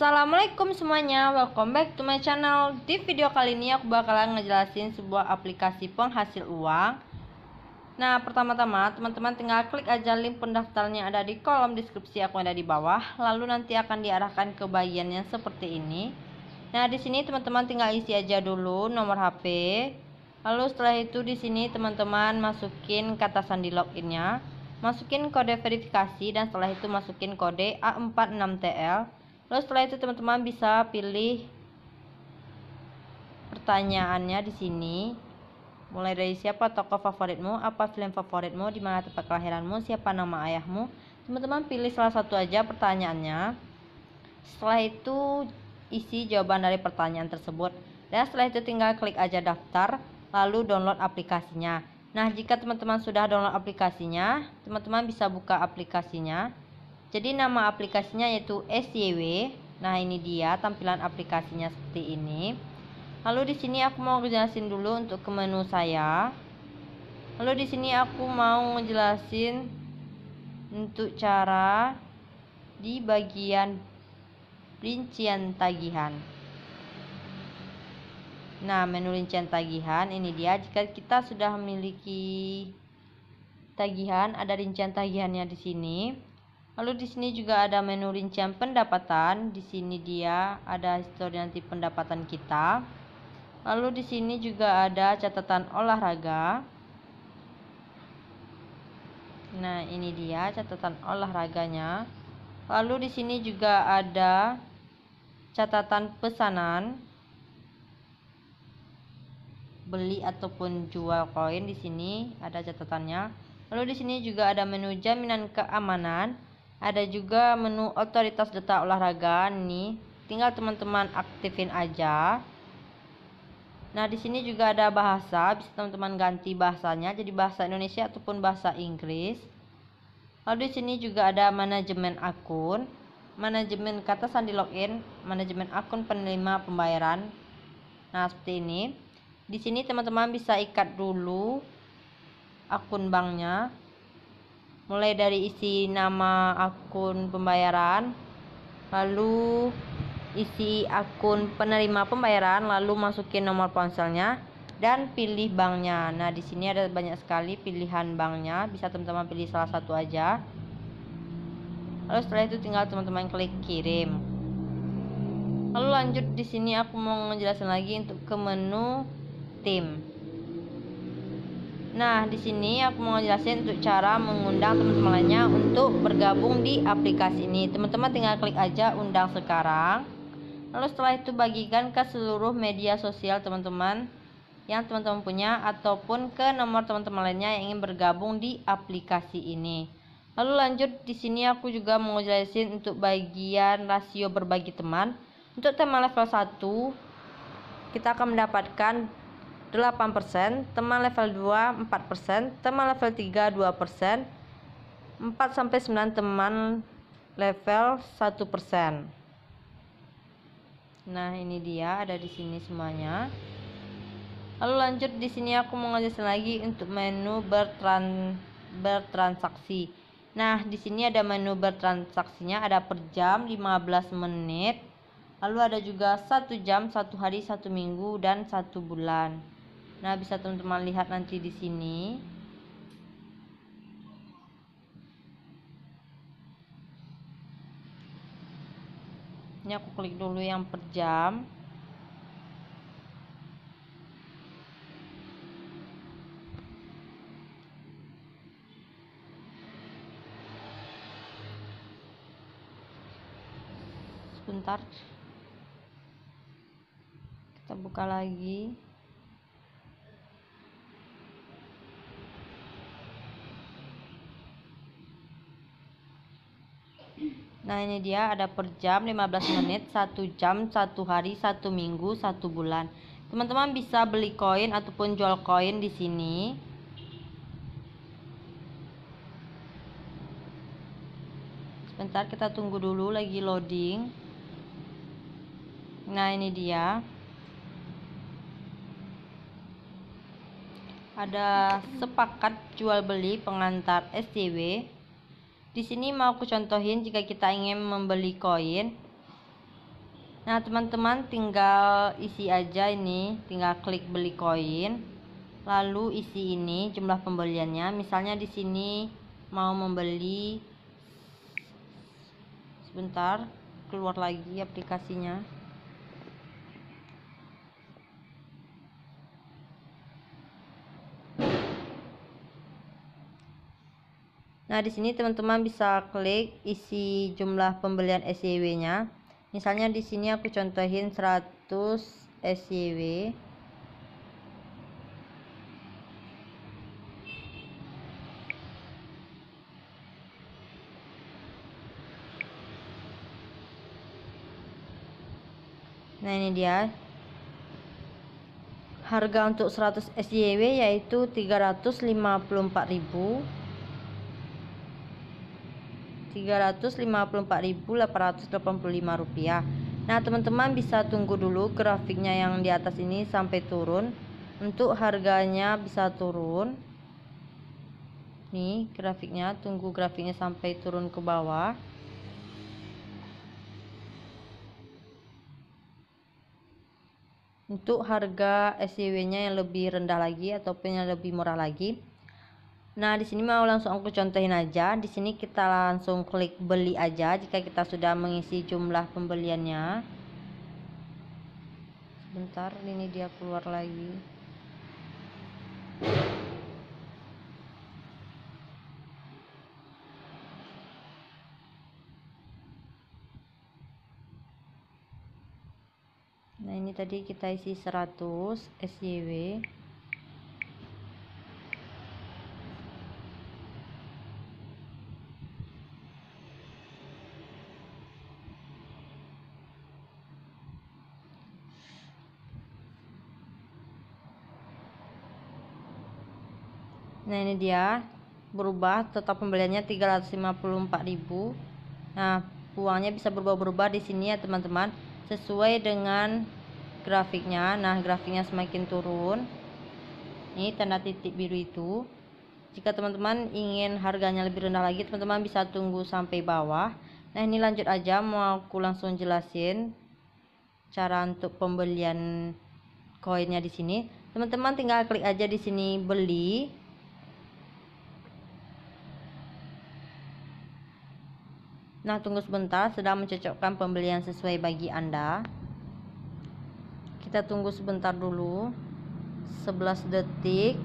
Assalamualaikum semuanya, welcome back to my channel Di video kali ini aku bakalan ngejelasin sebuah aplikasi penghasil uang Nah pertama-tama teman-teman tinggal klik aja link pendaftarannya ada di kolom deskripsi aku ada di bawah Lalu nanti akan diarahkan ke bagian yang seperti ini Nah di sini teman-teman tinggal isi aja dulu nomor HP Lalu setelah itu di sini teman-teman masukin kata sandi loginnya Masukin kode verifikasi dan setelah itu masukin kode A46TL lalu setelah itu teman-teman bisa pilih pertanyaannya di sini mulai dari siapa tokoh favoritmu, apa film favoritmu, di mana tempat kelahiranmu, siapa nama ayahmu. Teman-teman pilih salah satu aja pertanyaannya. Setelah itu isi jawaban dari pertanyaan tersebut dan setelah itu tinggal klik aja daftar lalu download aplikasinya. Nah, jika teman-teman sudah download aplikasinya, teman-teman bisa buka aplikasinya. Jadi nama aplikasinya yaitu SYW. Nah, ini dia tampilan aplikasinya seperti ini. Lalu di sini aku mau jelasin dulu untuk ke menu saya. Lalu di sini aku mau ngejelasin untuk cara di bagian rincian tagihan. Nah, menu rincian tagihan ini dia jika kita sudah memiliki tagihan, ada rincian tagihannya di sini. Lalu di sini juga ada menu rincian pendapatan. Di sini dia ada histori nanti pendapatan kita. Lalu di sini juga ada catatan olahraga. Nah, ini dia catatan olahraganya. Lalu di sini juga ada catatan pesanan beli ataupun jual koin di sini ada catatannya. Lalu di sini juga ada menu jaminan keamanan ada juga menu otoritas data olahraga nih tinggal teman-teman aktifin aja nah di sini juga ada bahasa bisa teman-teman ganti bahasanya jadi bahasa Indonesia ataupun bahasa Inggris lalu di sini juga ada manajemen akun manajemen kata sandi login manajemen akun penerima pembayaran nah seperti ini di sini teman-teman bisa ikat dulu akun banknya mulai dari isi nama akun pembayaran lalu isi akun penerima pembayaran lalu masukin nomor ponselnya dan pilih banknya nah di sini ada banyak sekali pilihan banknya bisa teman-teman pilih salah satu aja lalu setelah itu tinggal teman-teman klik kirim lalu lanjut di sini aku mau ngejelasin lagi untuk ke menu tim Nah, di sini aku mau jelasin untuk cara mengundang teman teman lainnya untuk bergabung di aplikasi ini. Teman-teman tinggal klik aja undang sekarang. Lalu setelah itu bagikan ke seluruh media sosial teman-teman yang teman-teman punya ataupun ke nomor teman-teman lainnya yang ingin bergabung di aplikasi ini. Lalu lanjut di sini aku juga mau jelasin untuk bagian rasio berbagi teman. Untuk tema level 1 kita akan mendapatkan 8%, teman level 2 4%, teman level 3 2%, 4 sampai 9 teman level 1%. Nah, ini dia ada di sini semuanya. Lalu lanjut di sini aku mau ngejelasin lagi untuk menu bertran bertransaksi. Nah, di sini ada menu bertransaksinya ada per jam 15 menit. Lalu ada juga satu jam, satu hari, satu minggu, dan satu bulan. Nah, bisa teman-teman lihat nanti di sini. Ini aku klik dulu yang per jam. Sebentar. Kita buka lagi. Nah ini dia ada per jam 15 menit, 1 jam, 1 hari, 1 minggu, 1 bulan. Teman-teman bisa beli koin ataupun jual koin di sini. Sebentar kita tunggu dulu lagi loading. Nah ini dia. Ada sepakat jual beli pengantar SCW. Di sini mau aku contohin jika kita ingin membeli koin. Nah, teman-teman tinggal isi aja ini, tinggal klik beli koin. Lalu isi ini jumlah pembeliannya. Misalnya di sini mau membeli sebentar, keluar lagi aplikasinya. Nah, di sini teman-teman bisa klik isi jumlah pembelian sew nya Misalnya di sini aku contohin 100 SEW. Nah, ini dia. Harga untuk 100 SEW yaitu 354.000 rp rupiah. Nah, teman-teman bisa tunggu dulu grafiknya yang di atas ini sampai turun. Untuk harganya bisa turun. Nih, grafiknya, tunggu grafiknya sampai turun ke bawah. Untuk harga SCW nya yang lebih rendah lagi ataupun yang lebih murah lagi, Nah, di sini mau langsung aku contohin aja. Di sini kita langsung klik beli aja jika kita sudah mengisi jumlah pembeliannya. sebentar ini dia keluar lagi. Nah, ini tadi kita isi 100 SYW. ini dia berubah tetap pembeliannya 354.000 nah uangnya bisa berubah-berubah di sini ya teman-teman sesuai dengan grafiknya nah grafiknya semakin turun ini tanda titik biru itu jika teman-teman ingin harganya lebih rendah lagi teman-teman bisa tunggu sampai bawah nah ini lanjut aja mau aku langsung jelasin cara untuk pembelian koinnya di sini teman-teman tinggal klik aja di sini beli Nah, tunggu sebentar, sedang mencocokkan pembelian sesuai bagi Anda. Kita tunggu sebentar dulu. 11 detik.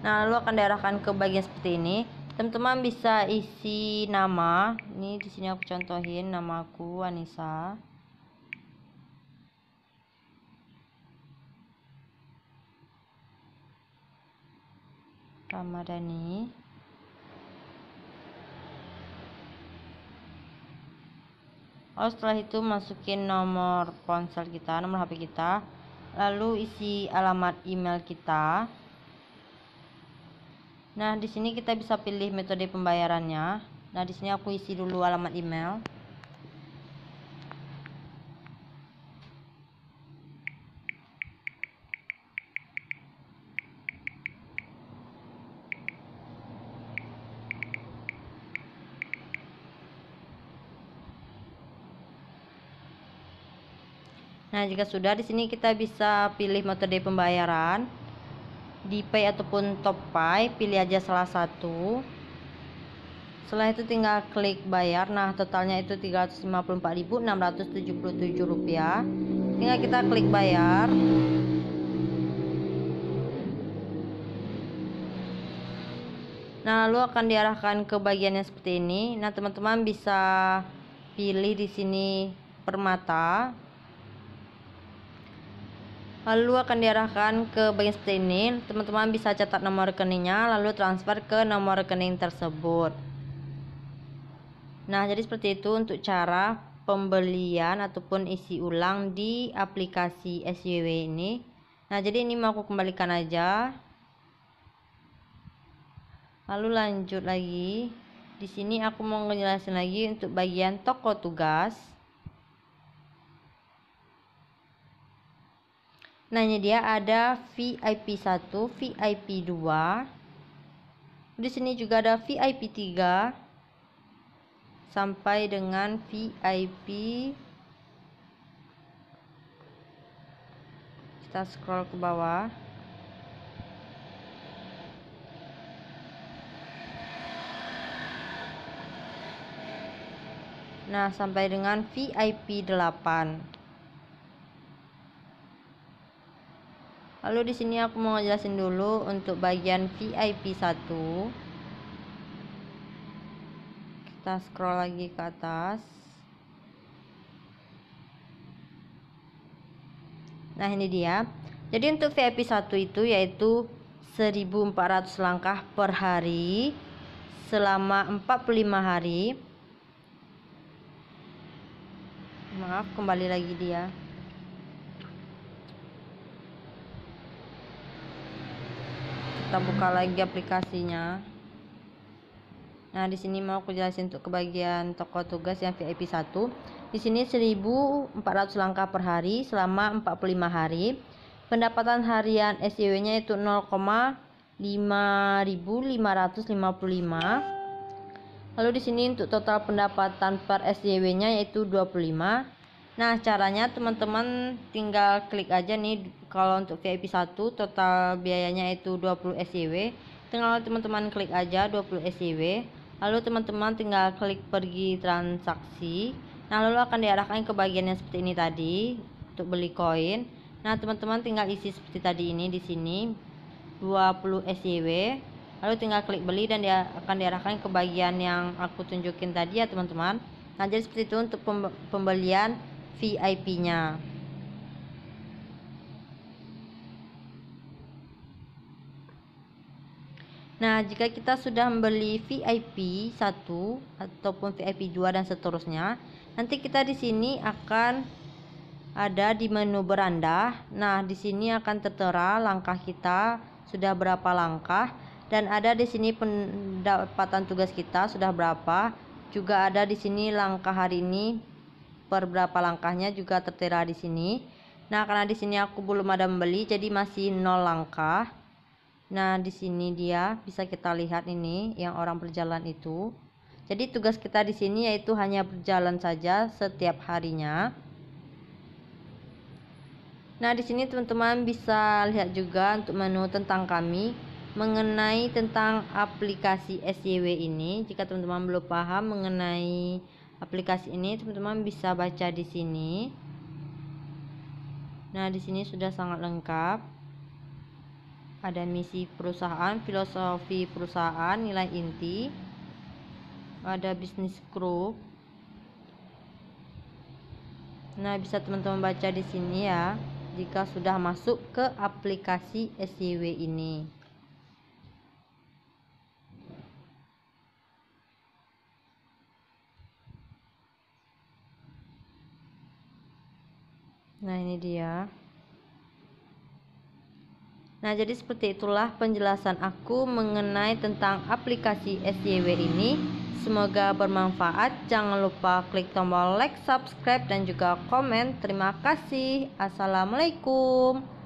Nah, lalu akan diarahkan ke bagian seperti ini. Teman-teman bisa isi nama. Ini di sini aku contohin namaku aku Anissa. Ramadhani Oh setelah itu masukin nomor ponsel kita, nomor HP kita. Lalu isi alamat email kita. Nah, di sini kita bisa pilih metode pembayarannya. Nah, di sini aku isi dulu alamat email. Nah, jika sudah di sini kita bisa pilih metode pembayaran di Pay ataupun TopPay, pilih aja salah satu. Setelah itu tinggal klik bayar. Nah, totalnya itu Rp354.677. Tinggal kita klik bayar. Nah, lalu akan diarahkan ke bagian yang seperti ini. Nah, teman-teman bisa pilih di sini permata lalu akan diarahkan ke bagian seperti ini teman-teman bisa catat nomor rekeningnya lalu transfer ke nomor rekening tersebut nah jadi seperti itu untuk cara pembelian ataupun isi ulang di aplikasi SYW ini nah jadi ini mau aku kembalikan aja lalu lanjut lagi di sini aku mau ngejelasin lagi untuk bagian toko tugas Nanya dia ada VIP 1, VIP 2. Di sini juga ada VIP 3 sampai dengan VIP kita scroll ke bawah nah sampai dengan VIP 8 lalu di sini aku mau jelaskan dulu untuk bagian VIP 1 kita scroll lagi ke atas nah ini dia jadi untuk VIP 1 itu yaitu 1400 langkah per hari selama 45 hari maaf kembali lagi dia kita buka lagi aplikasinya nah di sini mau aku jelasin untuk kebagian toko tugas yang VIP 1 di sini 1400 langkah per hari selama 45 hari pendapatan harian SIW nya itu 0,5555 lalu di sini untuk total pendapatan per SJW nya yaitu 25 Nah, caranya teman-teman tinggal klik aja nih kalau untuk VIP 1 total biayanya itu 20 SEW Tinggal teman-teman klik aja 20 SEW Lalu teman-teman tinggal klik pergi transaksi. Nah, lalu akan diarahkan ke bagian yang seperti ini tadi untuk beli koin. Nah, teman-teman tinggal isi seperti tadi ini di sini 20 SEW Lalu tinggal klik beli dan dia akan diarahkan ke bagian yang aku tunjukin tadi ya, teman-teman. Nah, jadi seperti itu untuk pembelian VIP-nya. Nah, jika kita sudah membeli VIP 1 ataupun VIP 2 dan seterusnya, nanti kita di sini akan ada di menu beranda. Nah, di sini akan tertera langkah kita sudah berapa langkah dan ada di sini pendapatan tugas kita sudah berapa. Juga ada di sini langkah hari ini per berapa langkahnya juga tertera di sini. Nah, karena di sini aku belum ada membeli jadi masih nol langkah. Nah, di sini dia bisa kita lihat ini yang orang berjalan itu. Jadi tugas kita di sini yaitu hanya berjalan saja setiap harinya. Nah, di sini teman-teman bisa lihat juga untuk menu tentang kami mengenai tentang aplikasi SYW ini. Jika teman-teman belum paham mengenai aplikasi ini teman-teman bisa baca di sini nah di sini sudah sangat lengkap ada misi perusahaan filosofi perusahaan nilai inti ada bisnis group nah bisa teman-teman baca di sini ya jika sudah masuk ke aplikasi SIW ini Nah, ini dia. Nah, jadi seperti itulah penjelasan aku mengenai tentang aplikasi SJW ini. Semoga bermanfaat. Jangan lupa klik tombol like, subscribe, dan juga komen. Terima kasih. Assalamualaikum.